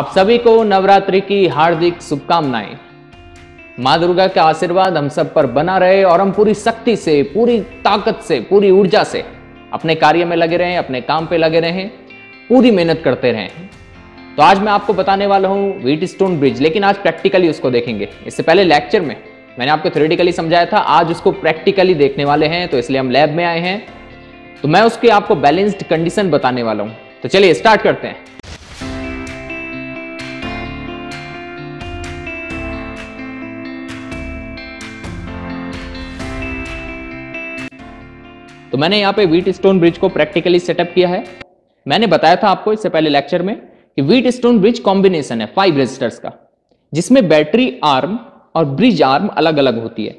आप सभी को नवरात्रि की हार्दिक शुभकामनाएं माँ दुर्गा का आशीर्वाद हम सब पर बना रहे और हम पूरी शक्ति से पूरी ताकत से पूरी ऊर्जा से अपने कार्य में लगे रहें अपने काम पे लगे रहें पूरी मेहनत करते रहें तो आज मैं आपको बताने वाला हूँ व्हीट स्टोन ब्रिज लेकिन आज प्रैक्टिकली उसको देखेंगे इससे पहले लेक्चर में मैंने आपको थ्योरेटिकली समझाया था आज उसको प्रैक्टिकली देखने वाले हैं तो इसलिए हम लैब में आए हैं तो मैं उसके आपको बैलेंस्ड कंडीशन बताने वाला हूँ तो चलिए स्टार्ट करते हैं तो मैंने यहाँ पे वीट स्टोन ब्रिज को प्रैक्टिकली सेटअप किया है मैंने बताया था आपको इससे पहले लेक्चर में कि वीट स्टोन ब्रिज कॉम्बिनेशन है फाइव रजिस्टर्स का जिसमें बैटरी आर्म और ब्रिज आर्म अलग अलग होती है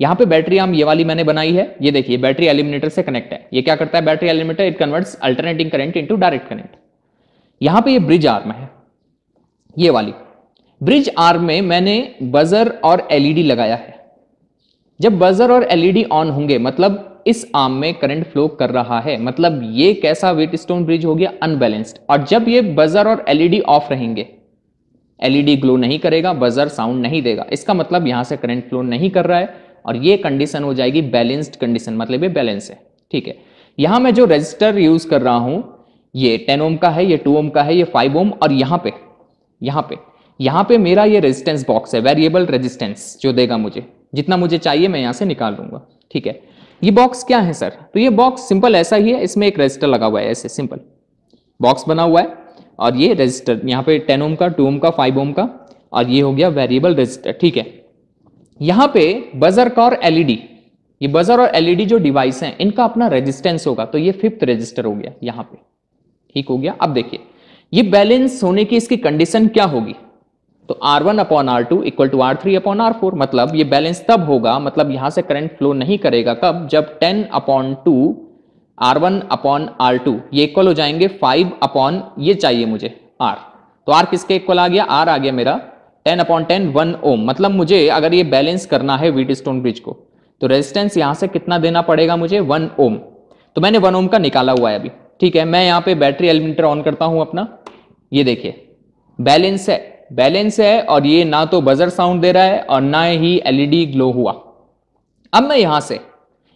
यहाँ पे बैटरी आर्म ये वाली मैंने बनाई है ये देखिए बैटरी एलिमिनेटर से कनेक्ट है ये क्या करता है battery eliminator it converts alternating current into direct current यहाँ पे ये ब्रिज आर्म है ये वाली ब्रिज आर्म में मैंने बजर और एलईडी लगाया है जब बजर और एलईडी ऑन होंगे मतलब इस आर्म में करंट फ्लो कर रहा है मतलब ये कैसा वेट स्टोन ब्रिज हो गया अनबैलेंस्ड और जब ये बजर और एलईडी ऑफ e रहेंगे एलईडी ग्लो e नहीं करेगा बजर साउंड नहीं देगा इसका मतलब यहां से करंट फ्लो नहीं कर रहा है और ये कंडीशन हो जाएगी बैलेंस्ड कंडीशन मतलब ये बैलेंस है ठीक है यहां मैं जो रजिस्टर यूज कर रहा हूं ये टेन ओम का है ये टू ओम का है ये फाइव ओम और यहां पर यहां पर यहां पर मेरा ये रेजिस्टेंस बॉक्स है वेरिएबल रेजिस्टेंस जो देगा मुझे जितना मुझे चाहिए मैं यहां से निकाल लूंगा ठीक है ये बॉक्स क्या है सर तो ये बॉक्स सिंपल ऐसा ही है इसमें एक रजिस्टर लगा हुआ है ऐसे सिंपल बॉक्स बना हुआ है और ये रजिस्टर यहाँ पे टेन ओम का टू ओम का फाइव ओम का और ये हो गया वेरिएबल रजिस्टर ठीक है यहाँ पे बजर का और एलईडी e ये बजर और एलईडी e जो डिवाइस हैं इनका अपना रेजिस्टेंस होगा तो ये फिफ्थ रजिस्टर हो गया यहाँ पे ठीक हो गया अब देखिए ये बैलेंस होने की इसकी कंडीशन क्या होगी तो R1 one upon R two equal to R three upon R four मतलब ये बैलेंस तब होगा मतलब यहां से करंट फ्लो नहीं करेगा कब जब 10 upon two R one upon R two ये इक्वल हो जाएंगे 5 अपॉन ये चाहिए मुझे R तो R किसके इक्वल आ गया R आ गया मेरा 10 अपॉन टेन वन ओम मतलब मुझे अगर ये बैलेंस करना है वीट स्टोन ब्रिज को तो रेजिस्टेंस यहां से कितना देना पड़ेगा मुझे वन ओम तो मैंने वन ओम का निकाला हुआ है अभी ठीक है मैं यहां पे बैटरी एलिमेंटर ऑन करता हूं अपना ये देखिए बैलेंस है बैलेंस है और ये ना तो बजर साउंड दे रहा है और ना ही एलईडी ग्लो e हुआ अब मैं यहां से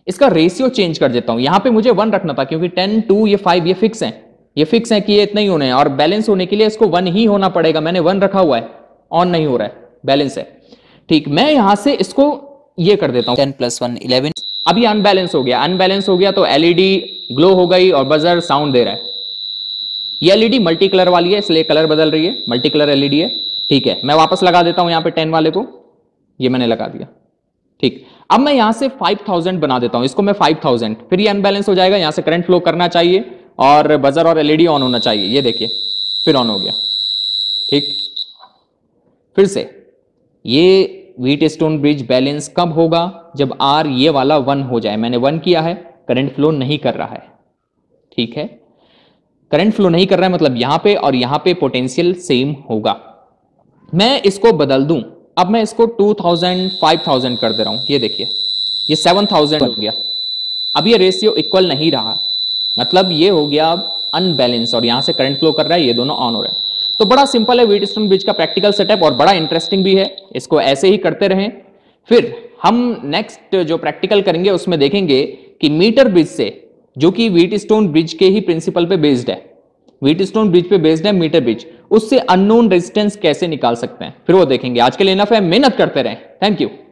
इसका रेशियो चेंज कर देता हूं यहां पे मुझे वन रखना था क्योंकि टेन टू ये फाइव ये फिक्स है ये फिक्स है कि ये इतना ही होने हैं और बैलेंस होने के लिए इसको वन ही होना पड़ेगा मैंने वन रखा हुआ है ऑन नहीं हो रहा है बैलेंस है ठीक मैं यहां से इसको ये कर देता हूं टेन प्लस वन इलेवन अभी अनबैलेंस हो गया अनबैलेंस हो गया तो एलईडी ग्लो e हो गई और बजर साउंड दे रहा है ये एलईडी मल्टी कलर वाली है इसलिए कलर बदल रही है मल्टी कलर एलईडी है ठीक है मैं वापस लगा देता हूं यहां पे टेन वाले को ये मैंने लगा दिया ठीक अब मैं यहां से 5000 बना देता हूं इसको मैं 5000 फिर ये अनबैलेंस हो जाएगा यहां से करंट फ्लो करना चाहिए और बजर और एलईडी ऑन होना चाहिए ये देखिए फिर ऑन हो गया ठीक फिर से ये वीट स्टोन ब्रिज बैलेंस कब होगा जब आर ये वाला वन हो जाए मैंने वन किया है करंट फ्लो नहीं कर रहा है ठीक है करंट फ्लो नहीं कर रहा है मतलब यहां पे और यहां पे पोटेंशियल सेम होगा मैं इसको बदल दूं अब मैं इसको 2000 5000 कर दे रहा हूं ये देखिए ये 7000 हो गया अब ये रेशियो इक्वल नहीं रहा मतलब ये हो गया अब अनबैलेंस और यहां से करंट फ्लो कर रहा है ये दोनों ऑन हो रहे हैं तो बड़ा सिंपल है वीट स्टोन ब्रिज का प्रैक्टिकल सेटअप और बड़ा इंटरेस्टिंग भी है इसको ऐसे ही करते रहे फिर हम नेक्स्ट जो प्रैक्टिकल करेंगे उसमें देखेंगे कि मीटर ब्रिज से जो कि व्हीट स्टोन ब्रिज के ही प्रिंसिपल पे बेस्ड है व्हीट स्टोन ब्रिज पे बेस्ड है मीटर ब्रिज उससे अननोन रेजिस्टेंस कैसे निकाल सकते हैं फिर वो देखेंगे आज के लिए इनफ है मेहनत करते रहें थैंक यू